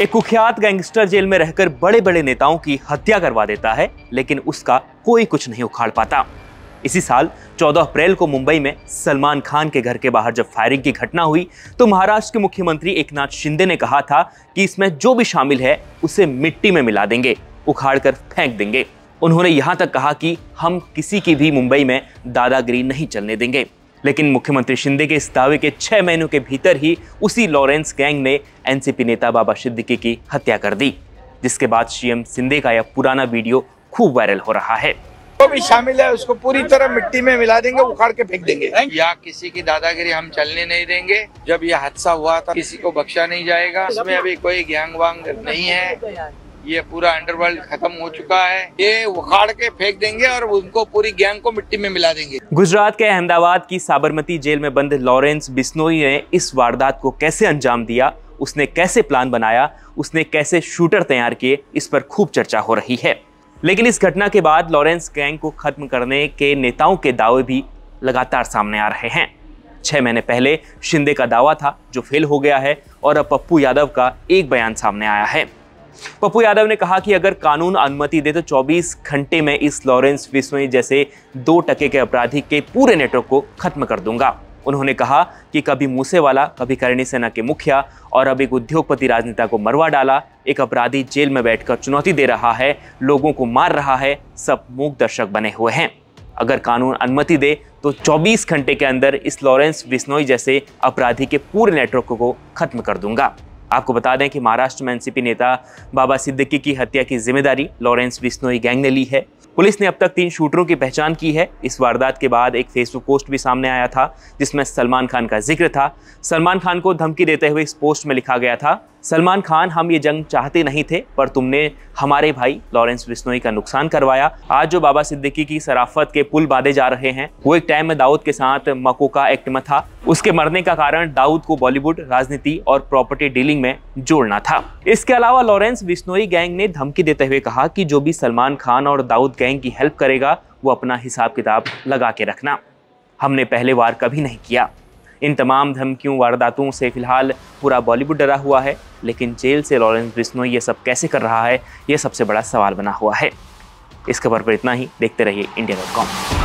एक कुख्यात gangster jail में रहकर बड़े बड़े नेताओं की हत्या करवा देता है लेकिन उसका कोई कुछ नहीं उखाड़ पाता इसी साल 14 अप्रैल को मुंबई में सलमान खान के घर के बाहर जब फायरिंग की घटना हुई तो महाराष्ट्र के मुख्यमंत्री एकनाथ शिंदे ने कहा था कि इसमें जो भी शामिल है उसे मिट्टी में मिला देंगे उखाड़ कर फेंक देंगे उन्होंने यहाँ तक कहा कि हम किसी की भी मुंबई में दादागिरी नहीं चलने देंगे लेकिन मुख्यमंत्री शिंदे के इस दावे के छह महीनों के भीतर ही उसी लॉरेंस गैंग ने एनसीपी नेता बाबा सिद्दीकी की हत्या कर दी जिसके बाद सीएम शिंदे का यह पुराना वीडियो खूब वायरल हो रहा है जो भी शामिल है उसको पूरी तरह मिट्टी में मिला देंगे उखाड़ के फेंक देंगे या किसी की दादागिरी हम चलने नहीं देंगे जब यह हादसा हुआ था किसी को बख्शा नहीं जाएगा इसमें अभी कोई गैंग वांग नहीं है ये पूरा अंडरवर्ल्ड खत्म हो चुका है ये उखाड़ के फेंक देंगे और उनको पूरी गैंग को मिट्टी में मिला देंगे गुजरात के अहमदाबाद की साबरमती जेल में बंद लॉरेंस बिस्नोई ने इस वारदात को कैसे अंजाम दिया उसने कैसे प्लान बनाया उसने कैसे शूटर तैयार किए इस पर खूब चर्चा हो रही है लेकिन इस घटना के बाद लॉरेंस गैंग को खत्म करने के नेताओं के दावे भी लगातार सामने आ रहे हैं छह महीने पहले शिंदे का दावा था जो फेल हो गया है और अब पप्पू यादव का एक बयान सामने आया है पप्पू यादव ने कहा कि अगर कानून अनुमति दे तो 24 घंटे में इस लॉरेंस बिश्नोई जैसे दो टके के अपराधी के पूरे नेटवर्क को खत्म कर दूंगा उन्होंने कहा कि कभी मूसेवाला कभी करणी सेना के मुखिया और अब एक उद्योगपति राजनेता को मरवा डाला एक अपराधी जेल में बैठकर चुनौती दे रहा है लोगों को मार रहा है सब मूक दर्शक बने हुए हैं अगर कानून अनुमति दे तो 24 घंटे के अंदर इस लॉरेंस बिस्नोई जैसे अपराधी के पूरे नेटवर्क को खत्म कर दूंगा आपको बता दें कि महाराष्ट्र में एनसीपी नेता बाबा सिद्दीकी की हत्या की जिम्मेदारी लॉरेंस बिस्नोई गैंग ने ली है पुलिस ने अब तक तीन शूटरों की पहचान की है इस वारदात के बाद एक फेसबुक पोस्ट भी सामने आया था जिसमें सलमान खान का जिक्र था सलमान खान को धमकी देते हुए इस पोस्ट में लिखा गया था सलमान खान हम ये जंग चाहते नहीं थे पर तुमने हमारे भाई लॉरेंस बिस्नोई का नुकसान करवाया आज जो बाबा सिद्दीकी की सराफत के पुल बांधे जा रहे हैं वो एक टाइम में दाऊद के साथ मकोका एक्ट में था उसके मरने का कारण दाऊद को बॉलीवुड राजनीति और प्रॉपर्टी डीलिंग में जोड़ना था इसके अलावा लॉरेंस बिश्नोई गैंग ने धमकी देते हुए कहा कि जो भी सलमान खान और दाऊद गैंग की हेल्प करेगा वो अपना हिसाब किताब लगा के रखना हमने पहले बार कभी नहीं किया इन तमाम धमकियों वारदातों से फिलहाल पूरा बॉलीवुड डरा हुआ है लेकिन जेल से लॉरेंस बिश्नोई ये सब कैसे कर रहा है ये सबसे बड़ा सवाल बना हुआ है इस खबर पर इतना ही देखते रहिए इंडिया डॉट कॉम